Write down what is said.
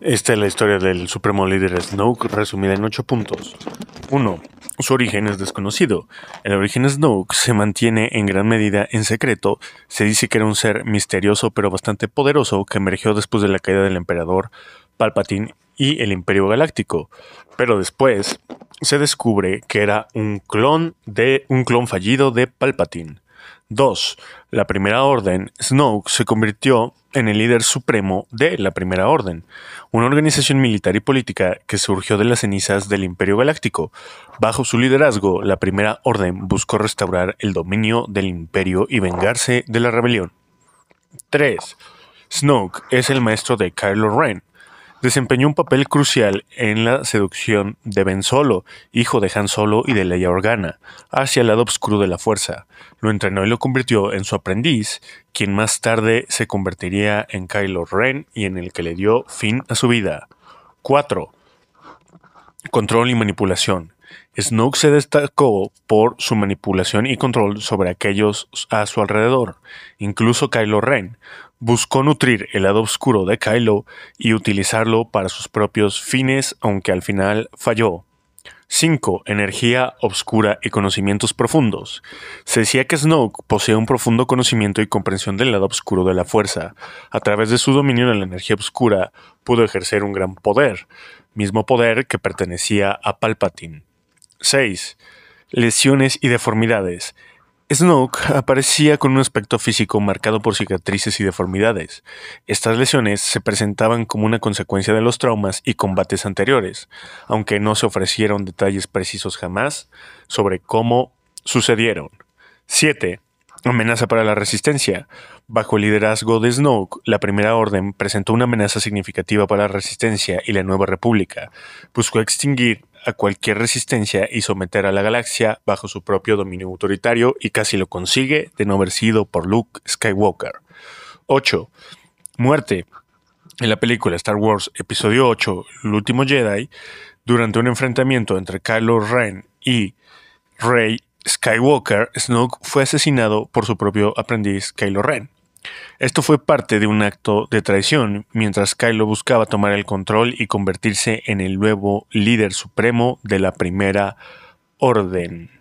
Esta es la historia del supremo líder Snoke resumida en ocho puntos. 1. Su origen es desconocido. El origen Snoke se mantiene en gran medida en secreto. Se dice que era un ser misterioso pero bastante poderoso que emergió después de la caída del emperador Palpatine y el Imperio Galáctico. Pero después se descubre que era un clon de un clon fallido de Palpatine. 2. La Primera Orden, Snoke se convirtió en el líder supremo de la Primera Orden, una organización militar y política que surgió de las cenizas del Imperio Galáctico. Bajo su liderazgo, la Primera Orden buscó restaurar el dominio del Imperio y vengarse de la rebelión. 3. Snoke es el maestro de Kylo Ren, Desempeñó un papel crucial en la seducción de Ben Solo, hijo de Han Solo y de Leia Organa, hacia el lado oscuro de la fuerza. Lo entrenó y lo convirtió en su aprendiz, quien más tarde se convertiría en Kylo Ren y en el que le dio fin a su vida. 4. Control y manipulación. Snoke se destacó por su manipulación y control sobre aquellos a su alrededor, incluso Kylo Ren. Buscó nutrir el lado oscuro de Kylo y utilizarlo para sus propios fines, aunque al final falló. 5. Energía oscura y conocimientos profundos. Se decía que Snoke posee un profundo conocimiento y comprensión del lado oscuro de la fuerza. A través de su dominio en la energía oscura, pudo ejercer un gran poder, mismo poder que pertenecía a Palpatine. 6. Lesiones y deformidades. Snoke aparecía con un aspecto físico marcado por cicatrices y deformidades. Estas lesiones se presentaban como una consecuencia de los traumas y combates anteriores, aunque no se ofrecieron detalles precisos jamás sobre cómo sucedieron. 7. Amenaza para la resistencia. Bajo el liderazgo de Snoke, la Primera Orden presentó una amenaza significativa para la resistencia y la Nueva República. Buscó extinguir a cualquier resistencia y someter a la galaxia bajo su propio dominio autoritario y casi lo consigue de no haber sido por Luke Skywalker. 8. Muerte. En la película Star Wars Episodio 8, El último Jedi, durante un enfrentamiento entre Kylo Ren y Rey Skywalker, Snoke fue asesinado por su propio aprendiz Kylo Ren. Esto fue parte de un acto de traición, mientras Kylo buscaba tomar el control y convertirse en el nuevo líder supremo de la Primera Orden.